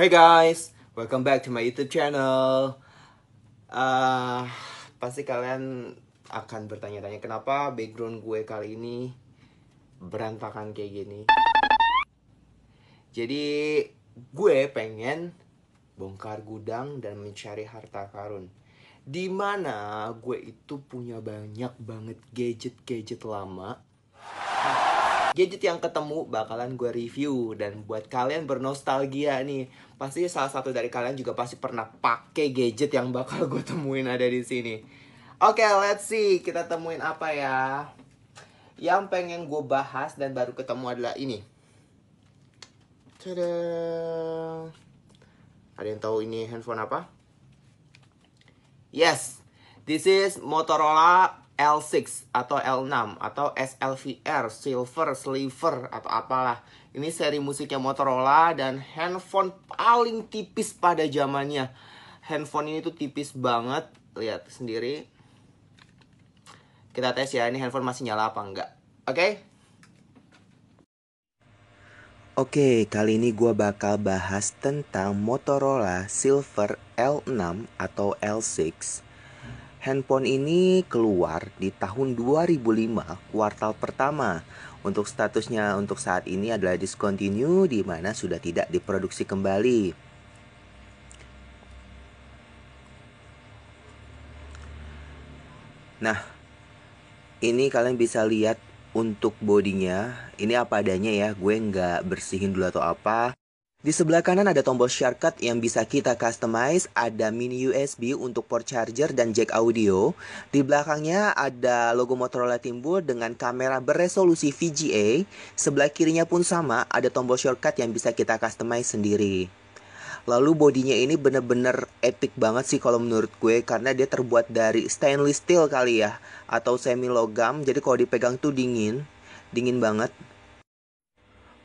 Hey guys, welcome back to my YouTube channel. Uh, pasti kalian akan bertanya-tanya kenapa background gue kali ini berantakan kayak gini. Jadi gue pengen bongkar gudang dan mencari harta karun. Dimana gue itu punya banyak banget gadget-gadget lama Gadget yang ketemu bakalan gue review dan buat kalian bernostalgia nih, pasti salah satu dari kalian juga pasti pernah pakai gadget yang bakal gue temuin ada di sini. Oke, okay, let's see kita temuin apa ya. Yang pengen gue bahas dan baru ketemu adalah ini. Tada. Ada yang tahu ini handphone apa? Yes, this is Motorola L6 atau L6 atau SLVR, Silver, Sliver atau apalah. Ini seri musiknya Motorola dan handphone paling tipis pada zamannya. Handphone ini tuh tipis banget, lihat sendiri. Kita tes ya, ini handphone masih nyala apa enggak. Oke? Okay? Oke, okay, kali ini gue bakal bahas tentang Motorola Silver L6 atau L6 Handphone ini keluar di tahun 2005 kuartal pertama. Untuk statusnya untuk saat ini adalah discontinue di mana sudah tidak diproduksi kembali. Nah, ini kalian bisa lihat untuk bodinya ini apa adanya ya gue nggak bersihin dulu atau apa di sebelah kanan ada tombol shortcut yang bisa kita customize, ada mini USB untuk port charger dan jack audio. Di belakangnya ada logo Motorola timbul dengan kamera beresolusi VGA. Sebelah kirinya pun sama, ada tombol shortcut yang bisa kita customize sendiri. Lalu bodinya ini bener-bener epic banget sih kalau menurut gue karena dia terbuat dari stainless steel kali ya atau semi logam jadi kalau dipegang tuh dingin, dingin banget.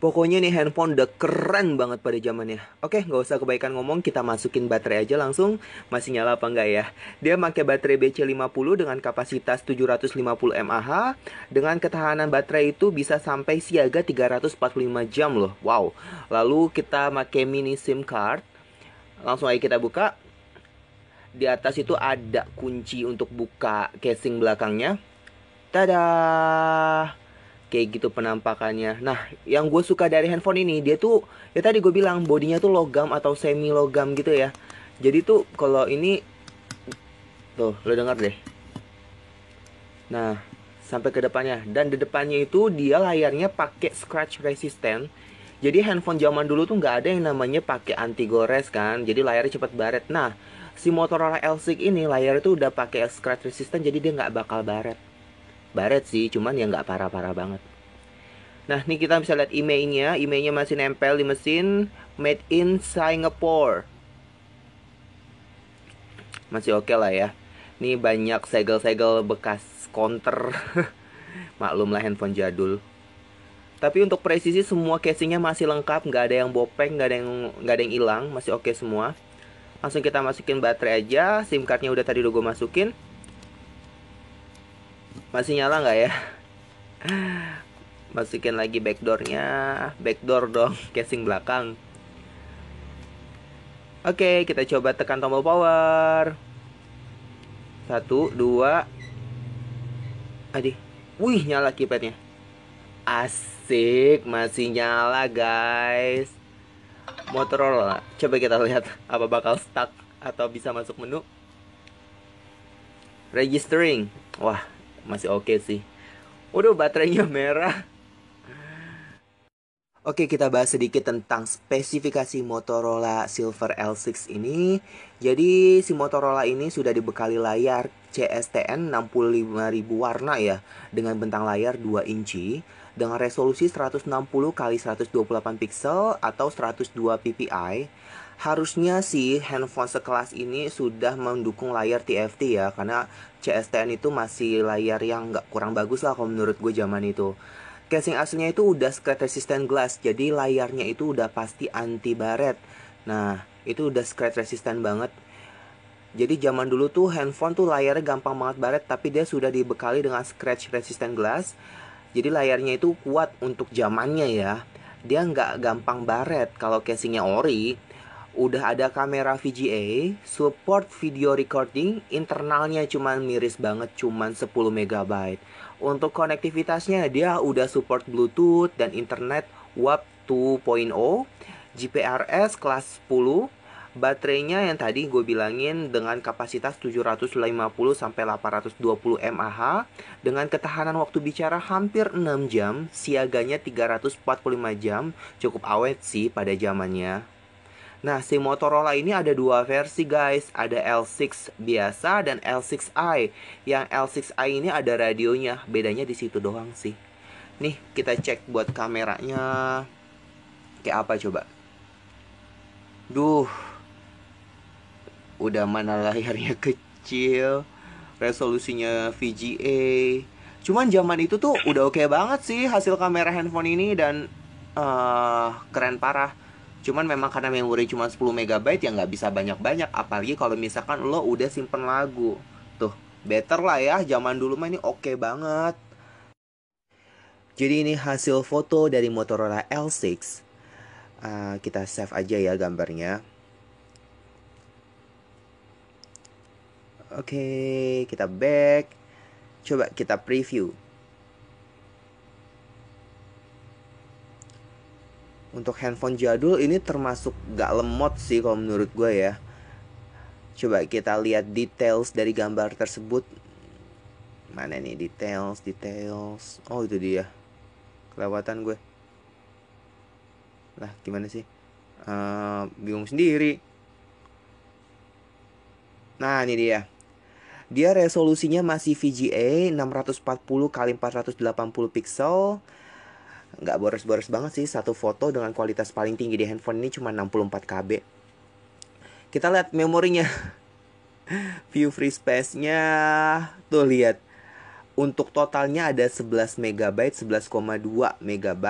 Pokoknya nih handphone udah keren banget pada zamannya. Oke, nggak usah kebaikan ngomong, kita masukin baterai aja langsung. Masih nyala apa nggak ya? Dia pakai baterai BC50 dengan kapasitas 750 mAh. Dengan ketahanan baterai itu bisa sampai siaga 345 jam loh. Wow. Lalu kita pakai mini SIM card. Langsung aja kita buka. Di atas itu ada kunci untuk buka casing belakangnya. Dadah! kayak gitu penampakannya. Nah, yang gue suka dari handphone ini, dia tuh ya tadi gue bilang bodinya tuh logam atau semi logam gitu ya. Jadi tuh kalau ini tuh lo denger deh. Nah, sampai ke depannya dan di depannya itu dia layarnya pakai scratch resistant. Jadi handphone zaman dulu tuh nggak ada yang namanya pakai anti gores kan. Jadi layarnya cepat baret. Nah, si Motorola L6 ini layarnya tuh udah pakai scratch resistant jadi dia nggak bakal baret baret sih, cuman ya nggak parah-parah banget. Nah, ini kita bisa lihat emailnya. Emailnya masih nempel di mesin. Made in Singapore. Masih oke okay lah ya. Ini banyak segel-segel bekas counter. Maklumlah handphone jadul. Tapi untuk presisi semua casingnya masih lengkap, nggak ada yang bopeng, nggak ada yang nggak ada yang hilang, masih oke okay semua. Langsung kita masukin baterai aja, SIM cardnya udah tadi udah gue masukin masih nyala nggak ya masukin lagi backdoornya backdoor dong casing belakang oke kita coba tekan tombol power satu dua adi wih nyala keypadnya asik masih nyala guys Motorola coba kita lihat apa bakal stuck atau bisa masuk menu registering wah masih oke okay sih. Waduh, baterainya merah. Oke, kita bahas sedikit tentang spesifikasi Motorola Silver L6 ini. Jadi, si Motorola ini sudah dibekali layar CSTN 65.000 warna ya, dengan bentang layar 2 inci, dengan resolusi 160 x 128 pixel atau 102 ppi harusnya sih handphone sekelas ini sudah mendukung layar TFT ya karena CSTN itu masih layar yang nggak kurang bagus lah kalau menurut gue zaman itu casing aslinya itu udah scratch resistant glass jadi layarnya itu udah pasti anti baret nah itu udah scratch resistant banget jadi zaman dulu tuh handphone tuh layarnya gampang banget baret tapi dia sudah dibekali dengan scratch resistant glass jadi layarnya itu kuat untuk zamannya ya dia nggak gampang baret kalau casingnya ori udah ada kamera VGA, support video recording, internalnya cuman miris banget cuman 10 MB. Untuk konektivitasnya dia udah support Bluetooth dan internet WAP 2.0, GPRS kelas 10, baterainya yang tadi gue bilangin dengan kapasitas 750 sampai 820 mAh dengan ketahanan waktu bicara hampir 6 jam, siaganya 345 jam, cukup awet sih pada zamannya. Nah, si Motorola ini ada dua versi guys, ada L6 biasa dan L6i. Yang L6i ini ada radionya, bedanya di situ doang sih. Nih, kita cek buat kameranya. Kayak apa coba? Duh. Udah mana layarnya kecil, resolusinya VGA. Cuman zaman itu tuh udah oke okay banget sih hasil kamera handphone ini dan uh, keren parah cuman memang karena memori cuma 10 MB ya nggak bisa banyak-banyak apalagi kalau misalkan lo udah simpen lagu tuh better lah ya zaman dulu mah ini oke okay banget jadi ini hasil foto dari Motorola L6 uh, ah, kita save aja ya gambarnya oke okay, kita back coba kita preview untuk handphone jadul ini termasuk gak lemot sih kalau menurut gue ya coba kita lihat details dari gambar tersebut mana nih details details oh itu dia kelewatan gue lah gimana sih uh, bingung sendiri nah ini dia dia resolusinya masih VGA 640 x 480 pixel nggak boros-boros banget sih satu foto dengan kualitas paling tinggi di handphone ini cuma 64 KB kita lihat memorinya view free space-nya tuh lihat untuk totalnya ada 11 MB 11,2 MB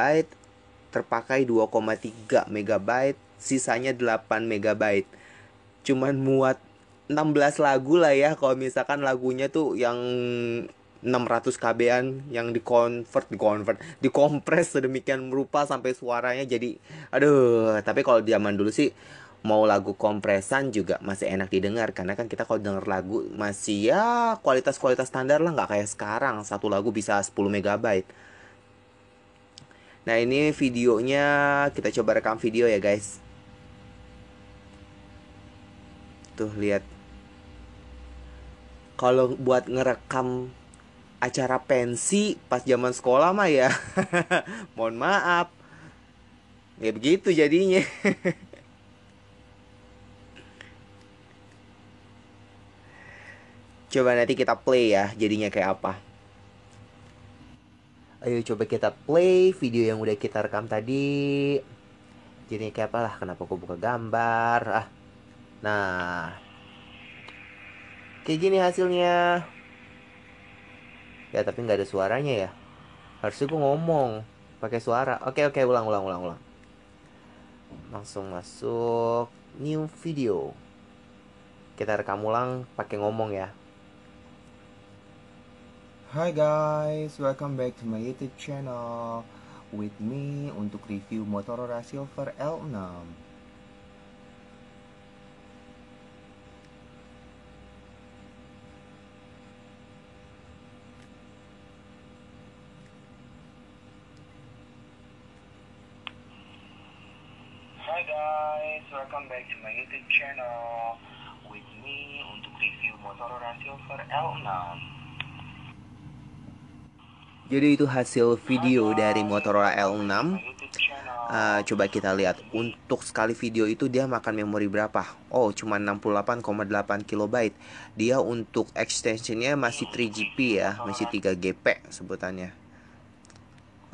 terpakai 2,3 MB sisanya 8 MB cuman muat 16 lagu lah ya kalau misalkan lagunya tuh yang 600 kb-an yang convert di kompres sedemikian rupa sampai suaranya jadi aduh tapi kalau zaman dulu sih mau lagu kompresan juga masih enak didengar karena kan kita kalau denger lagu masih ya kualitas-kualitas standar lah nggak kayak sekarang satu lagu bisa 10 MB Nah ini videonya kita coba rekam video ya guys Tuh lihat Kalau buat ngerekam acara pensi pas zaman sekolah mah ya mohon maaf ya begitu jadinya coba nanti kita play ya jadinya kayak apa ayo coba kita play video yang udah kita rekam tadi jadinya kayak apa lah kenapa aku buka gambar ah nah kayak gini hasilnya ya tapi nggak ada suaranya ya harusnya gue ngomong pakai suara oke oke ulang ulang ulang ulang langsung masuk new video kita rekam ulang pakai ngomong ya Hi guys, welcome back to my YouTube channel with me untuk review Motorola Silver L6. guys, welcome back to my YouTube channel with me untuk review motor Silver L6. Jadi itu hasil video dari Motorola L6. Uh, ah, coba kita lihat untuk sekali video itu dia makan memori berapa. Oh, cuma 68,8 KB. Dia untuk extensionnya masih 3GP ya, masih 3GP sebutannya.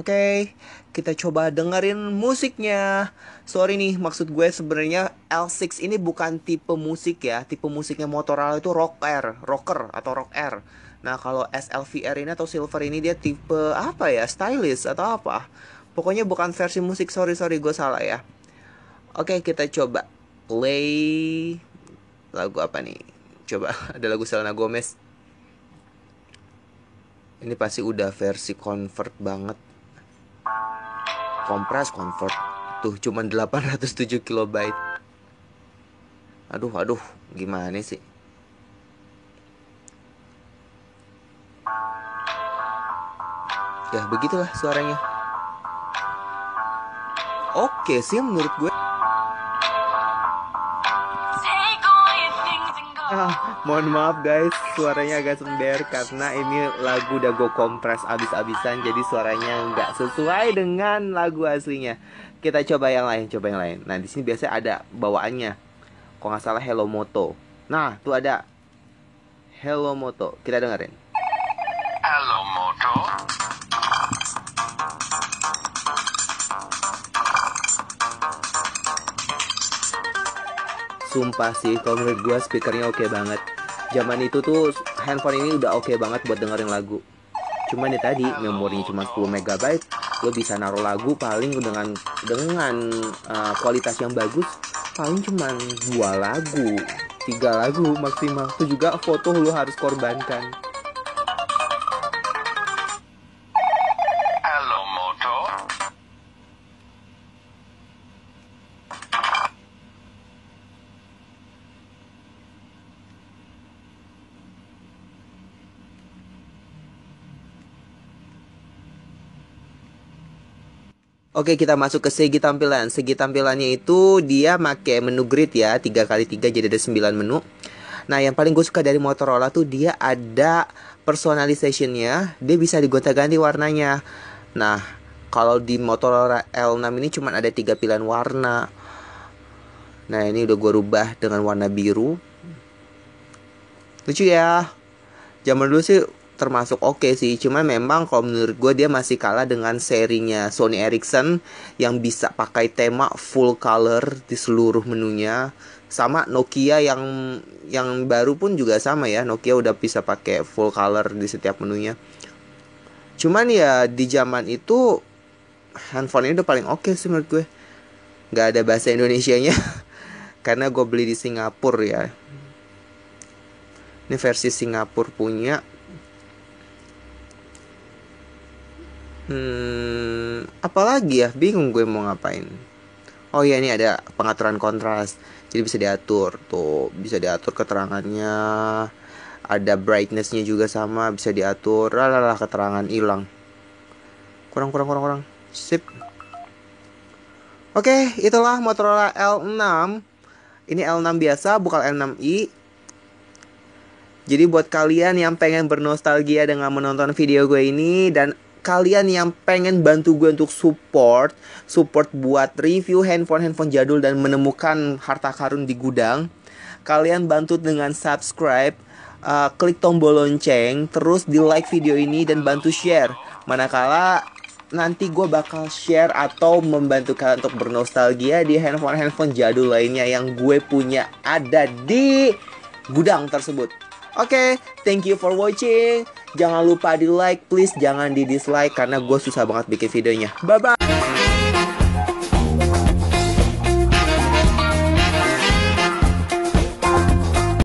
Oke, kita coba dengerin musiknya. Sorry nih, maksud gue sebenarnya L6 ini bukan tipe musik ya. Tipe musiknya Motorola itu rock air, rocker atau rock air. Nah, kalau SLVR ini atau Silver ini dia tipe apa ya? Stylist atau apa? Pokoknya bukan versi musik. Sorry, sorry, gue salah ya. Oke, kita coba play lagu apa nih? Coba ada lagu Selena Gomez. Ini pasti udah versi convert banget kompres convert tuh cuman 807 kilobyte aduh aduh gimana sih ya begitulah suaranya oke sih menurut gue Ah, mohon maaf guys, suaranya agak sember karena ini lagu udah gue kompres abis-abisan jadi suaranya nggak sesuai dengan lagu aslinya. Kita coba yang lain, coba yang lain. Nah di sini biasanya ada bawaannya, kok nggak salah Hello Moto. Nah tuh ada Hello Moto, kita dengerin. sumpah sih kalau menurut gue speakernya oke okay banget zaman itu tuh handphone ini udah oke okay banget buat dengerin lagu cuman ya tadi memorinya cuma 10 MB lo bisa naruh lagu paling dengan dengan uh, kualitas yang bagus paling cuma dua lagu tiga lagu maksimal itu juga foto lo harus korbankan Oke kita masuk ke segi tampilan Segi tampilannya itu dia make menu grid ya 3 kali 3 jadi ada 9 menu Nah yang paling gue suka dari Motorola tuh dia ada personalizationnya Dia bisa digonta-ganti warnanya Nah kalau di Motorola L6 ini cuma ada tiga pilihan warna Nah ini udah gue rubah dengan warna biru Lucu ya Zaman dulu sih termasuk oke okay sih cuman memang kalau menurut gue dia masih kalah dengan serinya Sony Ericsson yang bisa pakai tema full color di seluruh menunya sama Nokia yang yang baru pun juga sama ya Nokia udah bisa pakai full color di setiap menunya cuman ya di zaman itu handphone ini udah paling oke okay sih menurut gue nggak ada bahasa Indonesia nya, karena gue beli di Singapura ya ini versi Singapura punya Hmm, apalagi ya bingung gue mau ngapain. Oh iya ini ada pengaturan kontras. Jadi bisa diatur tuh, bisa diatur keterangannya. Ada brightnessnya juga sama, bisa diatur. Lalalah keterangan hilang. Kurang kurang kurang kurang. Sip. Oke, itulah Motorola L6. Ini L6 biasa, bukan L6i. Jadi buat kalian yang pengen bernostalgia dengan menonton video gue ini dan kalian yang pengen bantu gue untuk support, support buat review handphone-handphone jadul dan menemukan harta karun di gudang, kalian bantu dengan subscribe, uh, klik tombol lonceng, terus di like video ini dan bantu share. Manakala nanti gue bakal share atau membantu kalian untuk bernostalgia di handphone-handphone jadul lainnya yang gue punya ada di gudang tersebut. Oke, okay, thank you for watching. Jangan lupa di like, please jangan di dislike karena gue susah banget bikin videonya. Bye bye.